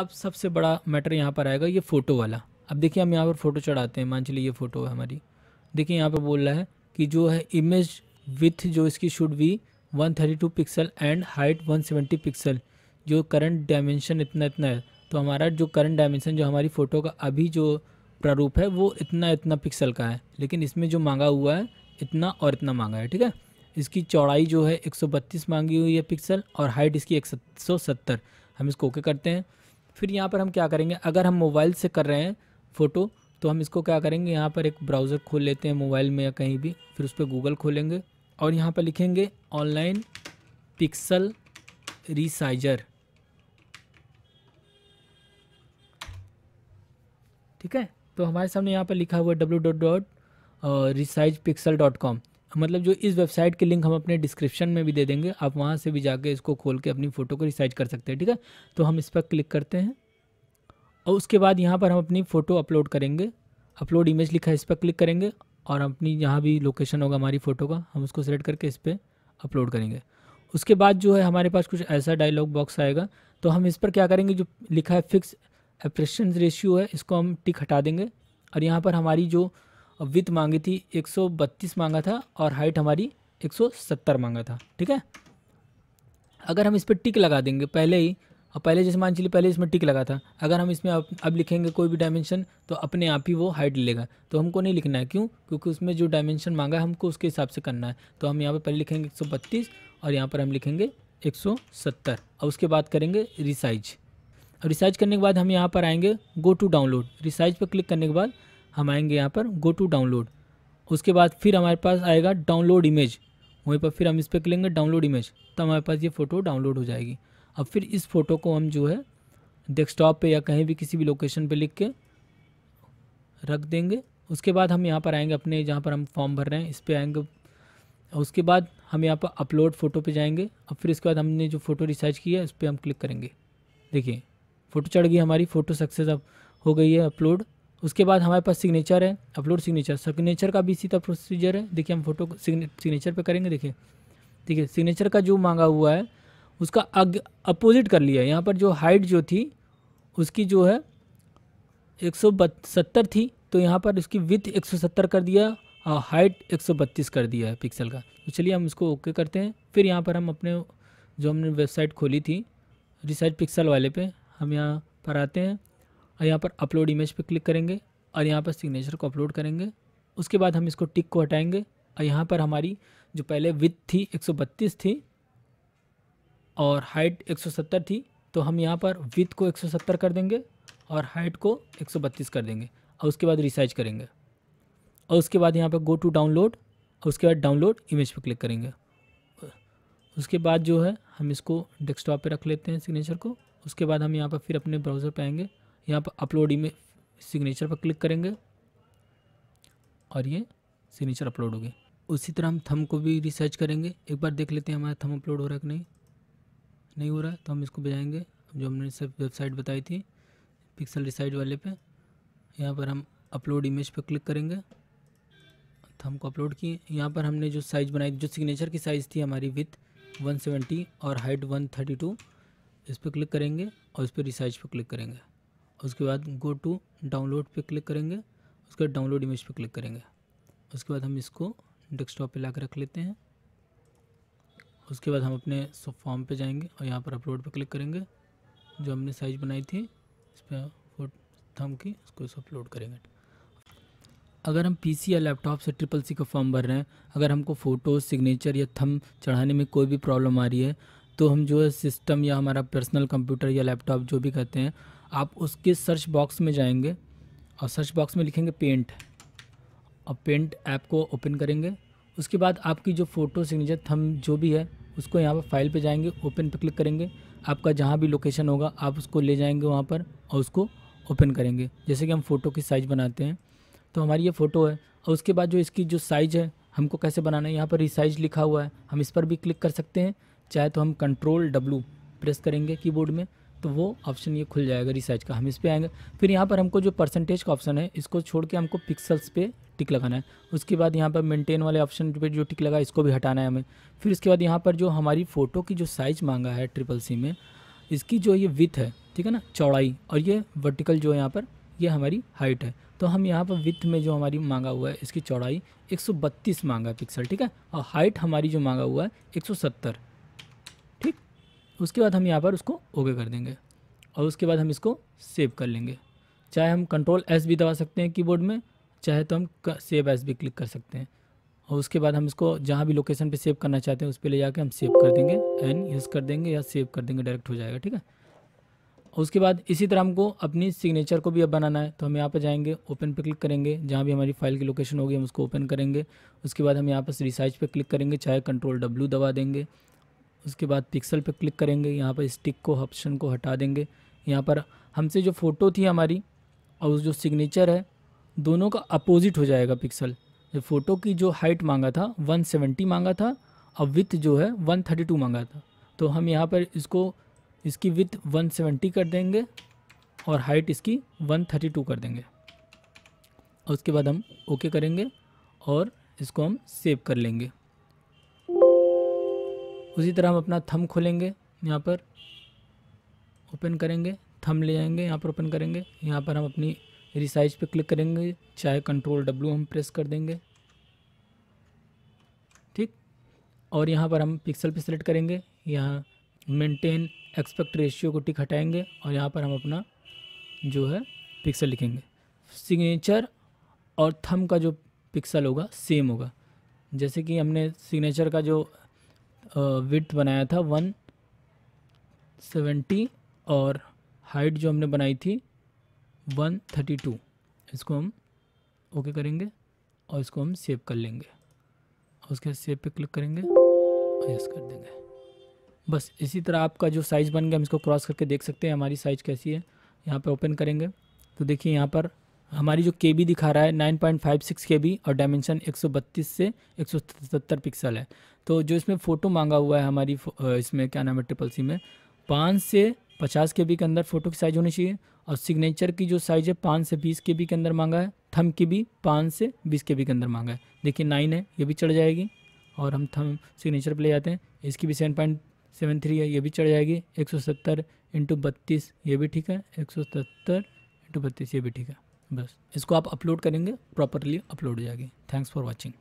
अब सबसे बड़ा मैटर यहाँ पर आएगा ये फ़ोटो वाला अब देखिए हम यहाँ पर फ़ोटो चढ़ाते हैं मान चलिए ये फ़ोटो है हमारी देखिए यहाँ पर बोल रहा है कि जो है इमेज विथ जो इसकी should be 132 pixel and height one seventy pixel जो करंट डायमेंशन इतना इतना है तो हमारा जो करंट डायमेंशन जो हमारी फ़ोटो का अभी जो प्रारूप है वो इतना इतना पिक्सल का है लेकिन इसमें जो मांगा हुआ है इतना और इतना मांगा है ठीक है इसकी चौड़ाई जो है 132 मांगी हुई है पिक्सल और हाइट इसकी 170 हम इसको ओके करते हैं फिर यहाँ पर हम क्या करेंगे अगर हम मोबाइल से कर रहे हैं फ़ोटो तो हम इसको क्या करेंगे यहाँ पर एक ब्राउज़र खोल लेते हैं मोबाइल में या कहीं भी फिर उस पर गूगल खोलेंगे और यहाँ पर लिखेंगे ऑनलाइन पिक्सल रिसाइजर ठीक है तो हमारे सामने यहाँ पर लिखा हुआ W dot dot resize pixel dot com मतलब जो इस वेबसाइट के लिंक हम अपने डिस्क्रिप्शन में भी दे देंगे आप वहाँ से भी जाके इसको खोल के अपनी फ़ोटो को रिसाइज कर सकते हैं ठीक है तो हम इस पर क्लिक करते हैं और उसके बाद यहाँ पर हम अपनी फ़ोटो अपलोड करेंगे अपलोड इमेज लिखा है इस पर क्लिक करेंगे और अपनी जहाँ भी लोकेशन होगा हमारी फ़ोटो का हम उसको सेलेक्ट करके इस पर अपलोड करेंगे उसके बाद जो है हमारे पास कुछ ऐसा डायलॉग बॉक्स आएगा तो हम इस पर क्या करेंगे जो लिखा है फिक्स एप्रेशन रेशियो है इसको हम टिक हटा देंगे और यहाँ पर हमारी जो विथ मांगी थी 132 मांगा था और हाइट हमारी 170 मांगा था ठीक है अगर हम इस पर टिक लगा देंगे पहले ही और पहले जैसे मान चलिए पहले इसमें टिक लगा था अगर हम इसमें अब अब लिखेंगे कोई भी डायमेंशन तो अपने आप ही वो हाइट लेगा तो हमको नहीं लिखना है क्यों क्योंकि उसमें जो डायमेंशन मांगा है हमको उसके हिसाब से करना है तो हम यहाँ पर पहले लिखेंगे 132 और यहाँ पर हम लिखेंगे 170 और उसके बाद करेंगे रिसाइज और रिसाइज करने के बाद हम यहाँ पर आएंगे गो टू डाउनलोड रिसाइज पर क्लिक करने के बाद हम आएंगे यहाँ पर गो टू डाउनलोड उसके बाद फिर हमारे पास आएगा डाउनलोड इमेज वहीं पर फिर हम इस पर लेंगे डाउनलोड इमेज तो हमारे पास ये फ़ोटो डाउनलोड हो जाएगी अब फिर इस फ़ोटो को हम जो है डेस्कटॉप पे या कहीं भी किसी भी लोकेशन पे लिख के रख देंगे उसके बाद हम यहाँ पर आएंगे अपने जहाँ पर हम फॉर्म भर रहे हैं इस पर आएंगे उसके बाद हम यहाँ पर अपलोड फ़ोटो पे जाएंगे और फिर इसके बाद हमने जो फ़ोटो रिसर्च की है उस पर हम क्लिक करेंगे देखिए फ़ोटो चढ़ गई हमारी फ़ोटो सक्सेस अब हो गई है अपलोड उसके बाद हमारे पास सिग्नेचर है अपलोड सिग्नेचर सिग्नेचर का भी इसी तरह प्रोसीजर है देखिए हम फोटो सिग्नेचर पे करेंगे देखिए ठीक है सिग्नेचर का जो मांगा हुआ है उसका अग अपोजिट कर लिया यहाँ पर जो हाइट जो थी उसकी जो है एक थी तो यहाँ पर उसकी विथ एक कर दिया और हाइट एक कर दिया है पिक्सल का तो चलिए हम इसको ओके करते हैं फिर यहाँ पर हम अपने जो हमने वेबसाइट खोली थी रिसर्च पिक्सल वाले पे हम यहाँ पर आते हैं और यहाँ पर अपलोड इमेज पर क्लिक करेंगे और यहाँ पर सिग्नेचर को अपलोड करेंगे उसके बाद हम इसको टिक को हटाएंगे और यहाँ पर हमारी जो पहले विथ थी 132 थी और हाइट 170 थी तो हम यहाँ पर विथ को 170 कर देंगे और हाइट को 132 कर देंगे और उसके बाद रिसाइज करेंगे और उसके बाद यहाँ पर गो टू डाउनलोड और उसके बाद डाउनलोड इमेज पर क्लिक करेंगे उसके बाद जो है हम इसको डेस्कटॉप पे रख लेते हैं सिग्नेचर को उसके बाद हम यहाँ पर फिर अपने ब्राउज़र पे आएंगे यहाँ पर अपलोड में सिग्नेचर पर क्लिक करेंगे और ये सिग्नेचर अपलोड हो गए उसी तरह हम थम को भी रिसर्च करेंगे एक बार देख लेते हैं हमारा थम अपलोड हो रहा है कि नहीं नहीं हो रहा है तो हम इसको भेजाएंगे जो हमने सब वेबसाइट बताई थी पिक्सल रिसाइट वाले पे यहाँ पर हम अपलोड इमेज पर क्लिक करेंगे थम को अपलोड किए यहाँ पर हमने जो साइज़ बनाई जो सिग्नेचर की साइज़ थी हमारी विथ 170 और हाइट 132 इस पर क्लिक करेंगे और इस पर रिसाइज पर क्लिक करेंगे उसके बाद गो टू डाउनलोड पे क्लिक करेंगे उसके बाद डाउनलोड इमेज पे क्लिक करेंगे उसके बाद हम इसको डेस्कटॉप पे ला रख लेते हैं उसके बाद हम अपने फॉर्म पे जाएंगे और यहाँ पर अपलोड पे क्लिक करेंगे जो हमने साइज बनाई थी इस पर थम की उसको इसको अपलोड करेंगे अगर हम पीसी या लैपटॉप से ट्रिपल सी का फॉर्म भर रहे हैं अगर हमको फ़ोटो सिग्नेचर या थम चढ़ाने में कोई भी प्रॉब्लम आ रही है तो हम जो है सिस्टम या हमारा पर्सनल कंप्यूटर या लैपटॉप जो भी कहते हैं आप उसके सर्च बॉक्स में जाएंगे और सर्च बॉक्स में लिखेंगे पेंट और पेंट ऐप को ओपन करेंगे उसके बाद आपकी जो फ़ोटो सिग्नेचर थम जो भी है उसको यहाँ पर फाइल पे जाएंगे ओपन पर क्लिक करेंगे आपका जहाँ भी लोकेशन होगा आप उसको ले जाएंगे वहाँ पर और उसको ओपन करेंगे जैसे कि हम फ़ोटो की साइज़ बनाते हैं तो हमारी ये फ़ोटो है और उसके बाद जो इसकी जो साइज़ है हमको कैसे बनाना है यहाँ पर रिसाइज लिखा हुआ है हम इस पर भी क्लिक कर सकते हैं चाहे तो हम कंट्रोल डब्लू प्रेस करेंगे कीबोर्ड में तो वो ऑप्शन ये खुल जाएगा रिसर्च का हम इस पर आएंगे फिर यहाँ पर हमको जो परसेंटेज का ऑप्शन है इसको छोड़ के हमको पिक्सल्स पे टिक लगाना है उसके बाद यहाँ पर मेंटेन वाले ऑप्शन पे जो टिक लगा इसको भी हटाना है हमें फिर इसके बाद यहाँ पर जो हमारी फ़ोटो की जो साइज़ मांगा है ट्रिपल सी में इसकी जो ये विथ है ठीक है ना चौड़ाई और ये वर्टिकल जो है यहाँ पर ये हमारी हाइट है तो हम यहाँ पर विथ में जो हमारी मांगा हुआ है इसकी चौड़ाई एक मांगा है पिक्सल ठीक है और हाइट हमारी जो मांगा हुआ है एक उसके बाद हम यहाँ पर उसको ओके कर देंगे और उसके बाद हम इसको सेव कर लेंगे चाहे हम कंट्रोल एस भी दबा सकते हैं कीबोर्ड में चाहे तो हम सेव एस भी क्लिक कर सकते हैं और उसके बाद हम इसको जहाँ भी लोकेशन पे सेव करना चाहते हैं उस पर ले जाके हम सेव कर देंगे एन यूज़ कर देंगे या सेव कर देंगे डायरेक्ट हो जाएगा ठीक है और उसके बाद इसी तरह हमको अपनी सिग्नेचर को भी अब बनाना है तो हम यहाँ पर जाएंगे ओपन पे क्लिक करेंगे जहाँ भी हमारी फाइल की लोकेशन होगी हम उसको ओपन करेंगे उसके बाद हम यहाँ पर रिसाइज पे क्लिक करेंगे चाहे कंट्रोल डब्ल्यू दबा देंगे उसके बाद पिक्सल पर क्लिक करेंगे यहाँ पर स्टिक को ऑप्शन को हटा देंगे यहाँ पर हमसे जो फ़ोटो थी हमारी और जो सिग्नेचर है दोनों का अपोजिट हो जाएगा पिक्सल फ़ोटो की जो हाइट मांगा था 170 मांगा था और विथ जो है 132 मांगा था तो हम यहाँ पर इसको इसकी विथ 170 कर देंगे और हाइट इसकी 132 कर देंगे और उसके बाद हम ओके करेंगे और इसको हम सेव कर लेंगे उसी तरह हम अपना थम खोलेंगे यहाँ पर ओपन करेंगे थम ले जाएंगे यहाँ पर ओपन करेंगे यहाँ पर हम अपनी रिसाइज पे क्लिक करेंगे चाहे कंट्रोल डब्ल्यू हम प्रेस कर देंगे ठीक और यहाँ पर हम पिक्सल पे सेलेक्ट करेंगे यहाँ मेंटेन एक्सपेक्ट रेशियो को टिक हटाएंगे और यहाँ पर हम अपना जो है पिक्सल लिखेंगे सिग्नेचर और थम का जो पिक्सल होगा सेम होगा जैसे कि हमने सिग्नेचर का जो विथ बनाया था वन सेवेंटी और हाइट जो हमने बनाई थी वन थर्टी टू इसको हम ओके okay करेंगे और इसको हम सेव कर लेंगे और उसके सेव पे क्लिक करेंगे और यस कर देंगे बस इसी तरह आपका जो साइज़ बन गया हम इसको क्रॉस करके देख सकते हैं हमारी साइज़ कैसी है यहाँ पे ओपन करेंगे तो देखिए यहाँ पर हमारी जो के दिखा रहा है nine point five six K B और डायमेंशन एक सौ बत्तीस से एक सौ सत्तर पिक्सल है तो जो इसमें फ़ोटो मांगा हुआ है हमारी इसमें क्या नाम है ट्रिपल सी में पाँच से पचास के बी के अंदर फ़ोटो की साइज़ होनी चाहिए और सिग्नेचर की जो साइज़ है पाँच से बीस के बी के अंदर मांगा है थम की भी पाँच से बीस के बी के अंदर मांगा है देखिए नाइन है ये भी चढ़ जाएगी और हम थम सिग्नेचर पर ले जाते हैं इसकी भी सेवन पॉइंट सेवन थ्री है ये भी चढ़ जाएगी एक सौ सत्तर इंटू बत्तीस ये भी ठीक है एक सौ सत्तर इंटू बत्तीस ये भी ठीक है बस इसको आप अपलोड करेंगे प्रॉपरली अपलोड हो जाएगी थैंक्स फॉर वॉचिंग